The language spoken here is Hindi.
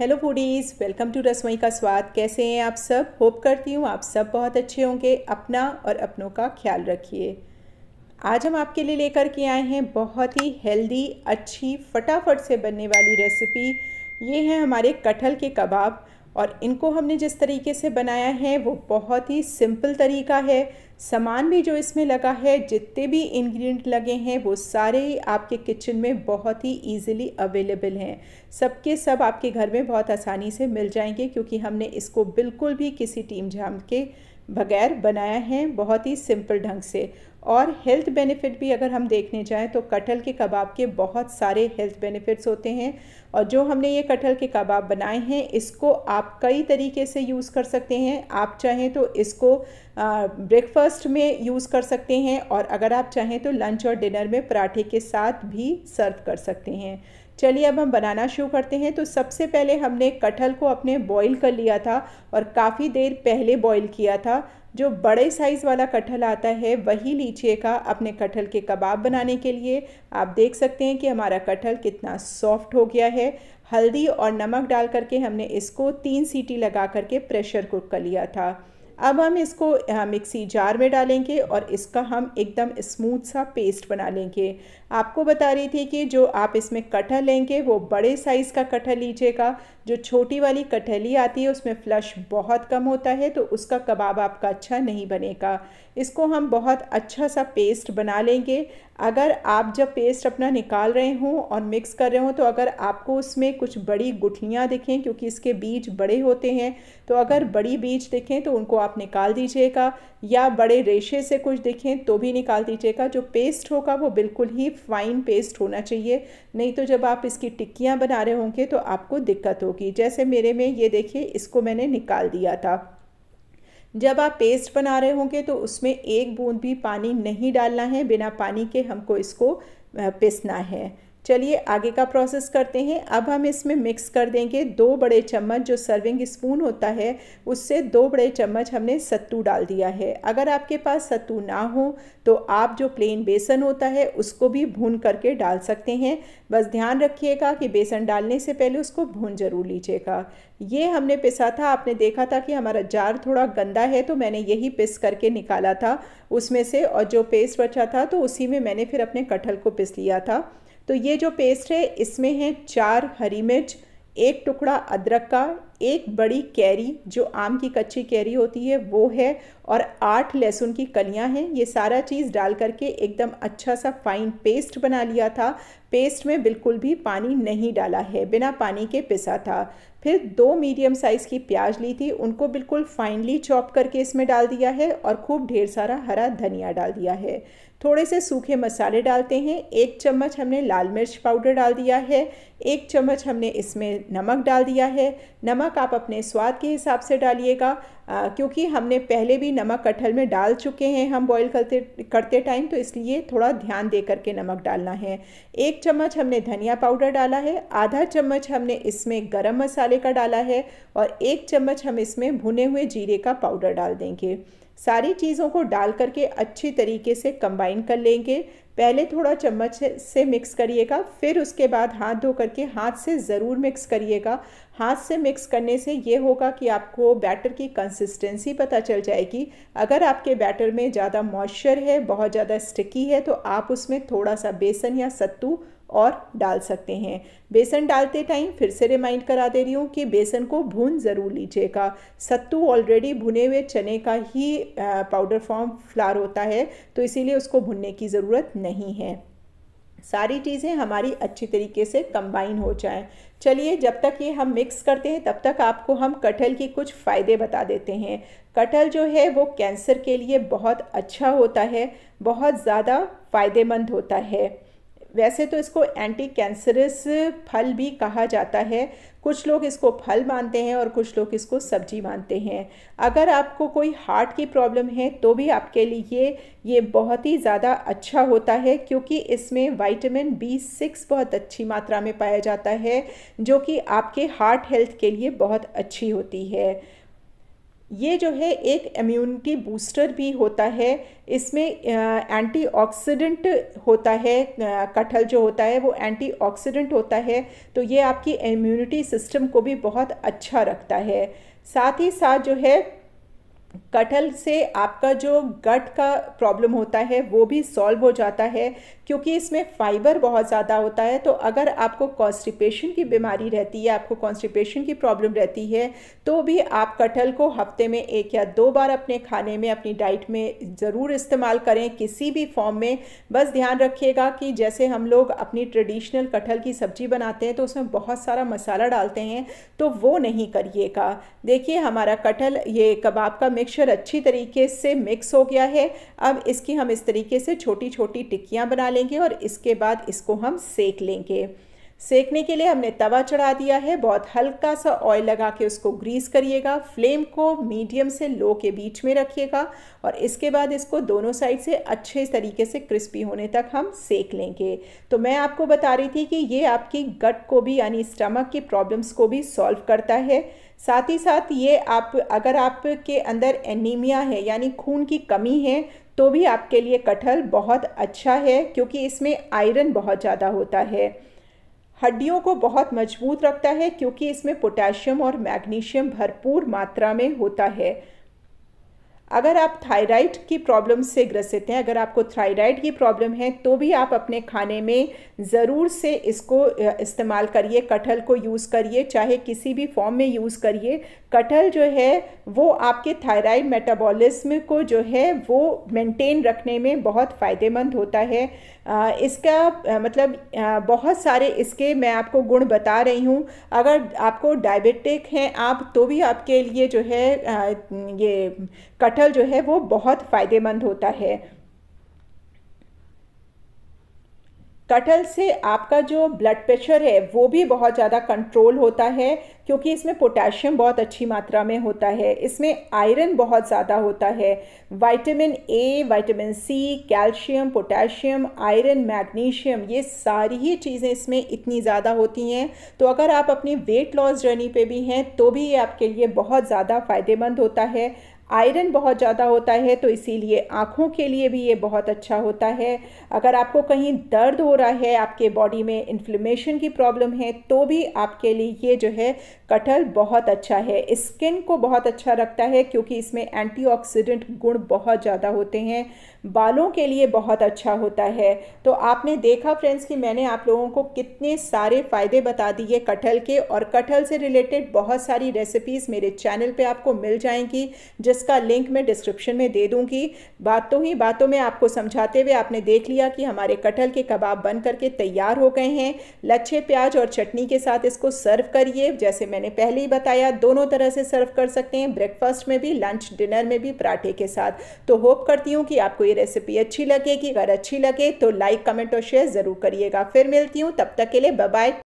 हेलो फूडीज़ वेलकम टू रसोई का स्वाद कैसे हैं आप सब होप करती हूँ आप सब बहुत अच्छे होंगे अपना और अपनों का ख्याल रखिए आज हम आपके लिए लेकर के आए हैं बहुत ही हेल्दी अच्छी फटाफट से बनने वाली रेसिपी ये है हमारे कटहल के कबाब और इनको हमने जिस तरीके से बनाया है वो बहुत ही सिंपल तरीका है सामान भी जो इसमें लगा है जितने भी इंग्रेडिएंट लगे हैं वो सारे ही आपके किचन में बहुत ही इजीली अवेलेबल हैं सबके सब आपके घर में बहुत आसानी से मिल जाएंगे क्योंकि हमने इसको बिल्कुल भी किसी टीम झाम के बगैर बनाया है बहुत ही सिंपल ढंग से और हेल्थ बेनिफिट भी अगर हम देखने जाएं तो कटहल के कबाब के बहुत सारे हेल्थ बेनिफिट्स होते हैं और जो हमने ये कटहल के कबाब बनाए हैं इसको आप कई तरीके से यूज़ कर सकते हैं आप चाहें तो इसको ब्रेकफास्ट में यूज़ कर सकते हैं और अगर आप चाहें तो लंच और डिनर में पराठे के साथ भी सर्व कर सकते हैं चलिए अब हम बनाना शुरू करते हैं तो सबसे पहले हमने कटहल को अपने बॉईल कर लिया था और काफ़ी देर पहले बॉईल किया था जो बड़े साइज़ वाला कटहल आता है वही का अपने कटहल के कबाब बनाने के लिए आप देख सकते हैं कि हमारा कटहल कितना सॉफ्ट हो गया है हल्दी और नमक डाल करके हमने इसको तीन सीटी लगा करके प्रेशर कुक कर लिया था अब हम इसको मिक्सी जार में डालेंगे और इसका हम एकदम स्मूथ सा पेस्ट बना लेंगे आपको बता रही थी कि जो आप इसमें कटहल लेंगे वो बड़े साइज़ का कटहल लीजिएगा जो छोटी वाली कटहली आती है उसमें फ्लश बहुत कम होता है तो उसका कबाब आपका अच्छा नहीं बनेगा इसको हम बहुत अच्छा सा पेस्ट बना लेंगे अगर आप जब पेस्ट अपना निकाल रहे हों और मिक्स कर रहे हों तो अगर आपको उसमें कुछ बड़ी गुठलियाँ दिखें क्योंकि इसके बीज बड़े होते हैं तो अगर बड़ी बीज दिखें तो उनको आप निकाल दीजिएगा या बड़े रेशे से कुछ देखें तो भी निकाल दीजिएगा जो पेस्ट होगा वो बिल्कुल ही फाइन पेस्ट होना चाहिए नहीं तो जब आप इसकी टिक्कियाँ बना रहे होंगे तो आपको दिक्कत होगी जैसे मेरे में ये देखिए इसको मैंने निकाल दिया था जब आप पेस्ट बना रहे होंगे तो उसमें एक बूंद भी पानी नहीं डालना है बिना पानी के हमको इसको पिसना है चलिए आगे का प्रोसेस करते हैं अब हम इसमें मिक्स कर देंगे दो बड़े चम्मच जो सर्विंग स्पून होता है उससे दो बड़े चम्मच हमने सत्तू डाल दिया है अगर आपके पास सत्तू ना हो तो आप जो प्लेन बेसन होता है उसको भी भून करके डाल सकते हैं बस ध्यान रखिएगा कि बेसन डालने से पहले उसको भून ज़रूर लीजिएगा ये हमने पिसा था आपने देखा था कि हमारा जार थोड़ा गंदा है तो मैंने यही पिस करके निकाला था उसमें से और जो पेस्ट बचा था तो उसी में मैंने फिर अपने कटहल को पिस लिया था तो ये जो पेस्ट है इसमें है चार हरी मिर्च एक टुकड़ा अदरक का एक बड़ी कैरी जो आम की कच्ची कैरी होती है वो है और आठ लहसुन की कलियां हैं ये सारा चीज़ डाल करके एकदम अच्छा सा फाइन पेस्ट बना लिया था पेस्ट में बिल्कुल भी पानी नहीं डाला है बिना पानी के पिसा था फिर दो मीडियम साइज़ की प्याज ली थी उनको बिल्कुल फाइनली चॉप करके इसमें डाल दिया है और खूब ढेर सारा हरा धनिया डाल दिया है थोड़े से सूखे मसाले डालते हैं एक चम्मच हमने लाल मिर्च पाउडर डाल दिया है एक चम्मच हमने इसमें नमक डाल दिया है नमक नमक आप अपने स्वाद के हिसाब से डालिएगा क्योंकि हमने पहले भी नमक कटहल में डाल चुके हैं हम बॉईल करते करते टाइम तो इसलिए थोड़ा ध्यान दे करके नमक डालना है एक चम्मच हमने धनिया पाउडर डाला है आधा चम्मच हमने इसमें गरम मसाले का डाला है और एक चम्मच हम इसमें भुने हुए जीरे का पाउडर डाल देंगे सारी चीज़ों को डाल करके अच्छी तरीके से कंबाइन कर लेंगे पहले थोड़ा चम्मच से मिक्स करिएगा फिर उसके बाद हाथ धो करके हाथ से ज़रूर मिक्स करिएगा हाथ से मिक्स करने से ये होगा कि आपको बैटर की कंसिस्टेंसी पता चल जाएगी अगर आपके बैटर में ज़्यादा मॉइस्चर है बहुत ज़्यादा स्टिकी है तो आप उसमें थोड़ा सा बेसन या सत्तू और डाल सकते हैं बेसन डालते टाइम फिर से रिमाइंड करा दे रही हूँ कि बेसन को भून ज़रूर लीजिएगा सत्तू ऑलरेडी भुने हुए चने का ही पाउडर फॉर्म फ्लार होता है तो इसीलिए उसको भुनने की ज़रूरत नहीं है सारी चीज़ें हमारी अच्छी तरीके से कंबाइन हो जाए चलिए जब तक ये हम मिक्स करते हैं तब तक आपको हम कटहल के कुछ फ़ायदे बता देते हैं कटहल जो है वो कैंसर के लिए बहुत अच्छा होता है बहुत ज़्यादा फ़ायदेमंद होता है वैसे तो इसको एंटी कैंसरस फल भी कहा जाता है कुछ लोग इसको फल मानते हैं और कुछ लोग इसको सब्जी मानते हैं अगर आपको कोई हार्ट की प्रॉब्लम है तो भी आपके लिए ये बहुत ही ज़्यादा अच्छा होता है क्योंकि इसमें विटामिन बी सिक्स बहुत अच्छी मात्रा में पाया जाता है जो कि आपके हार्ट हेल्थ के लिए बहुत अच्छी होती है ये जो है एक इम्यूनिटी बूस्टर भी होता है इसमें एंटीऑक्सीडेंट होता है कटहल जो होता है वो एंटीऑक्सीडेंट होता है तो ये आपकी इम्यूनिटी सिस्टम को भी बहुत अच्छा रखता है साथ ही साथ जो है कटहल से आपका जो गट का प्रॉब्लम होता है वो भी सॉल्व हो जाता है क्योंकि इसमें फाइबर बहुत ज़्यादा होता है तो अगर आपको कॉन्स्टिपेशन की बीमारी रहती है आपको कॉन्स्टिपेशन की प्रॉब्लम रहती है तो भी आप कटहल को हफ्ते में एक या दो बार अपने खाने में अपनी डाइट में ज़रूर इस्तेमाल करें किसी भी फॉर्म में बस ध्यान रखिएगा कि जैसे हम लोग अपनी ट्रेडिशनल कटहल की सब्ज़ी बनाते हैं तो उसमें बहुत सारा मसाला डालते हैं तो वो नहीं करिएगा देखिए हमारा कटहल ये कबाब का मिक्स मिक्सचर अच्छी तरीके से मिक्स हो गया है अब इसकी हम इस तरीके से छोटी छोटी टिक्कियाँ बना लेंगे और इसके बाद इसको हम सेक लेंगे सेकने के लिए हमने तवा चढ़ा दिया है बहुत हल्का सा ऑयल लगा के उसको ग्रीस करिएगा फ्लेम को मीडियम से लो के बीच में रखिएगा और इसके बाद इसको दोनों साइड से अच्छे तरीके से क्रिस्पी होने तक हम सेक लेंगे तो मैं आपको बता रही थी कि ये आपकी गट को भी यानी स्टमक की प्रॉब्लम्स को भी सॉल्व करता है साथ ही साथ ये आप अगर आपके अंदर एनीमिया है यानी खून की कमी है तो भी आपके लिए कटहल बहुत अच्छा है क्योंकि इसमें आयरन बहुत ज़्यादा होता है हड्डियों को बहुत मजबूत रखता है क्योंकि इसमें पोटेशियम और मैग्नीशियम भरपूर मात्रा में होता है अगर आप थायराइड की प्रॉब्लम से ग्रसित हैं अगर आपको थायराइड की प्रॉब्लम है तो भी आप अपने खाने में ज़रूर से इसको इस्तेमाल करिए कटहल को यूज़ करिए चाहे किसी भी फॉर्म में यूज़ करिए कटहल जो है वो आपके थायराइड मेटाबॉलिज्म को जो है वो मेंटेन रखने में बहुत फ़ायदेमंद होता है इसका मतलब बहुत सारे इसके मैं आपको गुण बता रही हूँ अगर आपको डायबिटिक हैं आप तो भी आपके लिए जो है ये कटहल जो है वो बहुत फ़ायदेमंद होता है कटहल से आपका जो ब्लड प्रेशर है वो भी बहुत ज़्यादा कंट्रोल होता है क्योंकि इसमें पोटेशियम बहुत अच्छी मात्रा में होता है इसमें आयरन बहुत ज़्यादा होता है vitamin A vitamin C calcium potassium iron magnesium ये सारी ही चीज़ें इसमें इतनी ज़्यादा होती हैं तो अगर आप अपनी वेट लॉस जर्नी पे भी हैं तो भी ये आपके लिए बहुत ज़्यादा फ़ायदेमंद होता है आयरन बहुत ज़्यादा होता है तो इसीलिए आँखों के लिए भी ये बहुत अच्छा होता है अगर आपको कहीं दर्द हो रहा है आपके बॉडी में इन्फ्लेमेशन की प्रॉब्लम है तो भी आपके लिए ये जो है कटहल बहुत अच्छा है स्किन को बहुत अच्छा रखता है क्योंकि इसमें एंटीऑक्सीडेंट गुण बहुत ज़्यादा होते हैं बालों के लिए बहुत अच्छा होता है तो आपने देखा फ्रेंड्स कि मैंने आप लोगों को कितने सारे फ़ायदे बता दिए कटहल के और कटहल से रिलेटेड बहुत सारी रेसिपीज़ मेरे चैनल पे आपको मिल जाएंगी जिसका लिंक मैं डिस्क्रिप्शन में दे दूँगी बातों ही बातों में आपको समझाते हुए आपने देख लिया कि हमारे कटहल के कबाब बन करके तैयार हो गए हैं लच्छे प्याज और चटनी के साथ इसको सर्व करिए जैसे मैंने पहले ही बताया दोनों तरह से सर्व कर सकते हैं ब्रेकफास्ट में भी लंच डिनर में भी पराठे के साथ तो होप करती हूँ कि आपको ये रेसिपी अच्छी लगेगी अगर अच्छी लगे तो लाइक कमेंट और शेयर ज़रूर करिएगा फिर मिलती हूँ तब तक के लिए बाय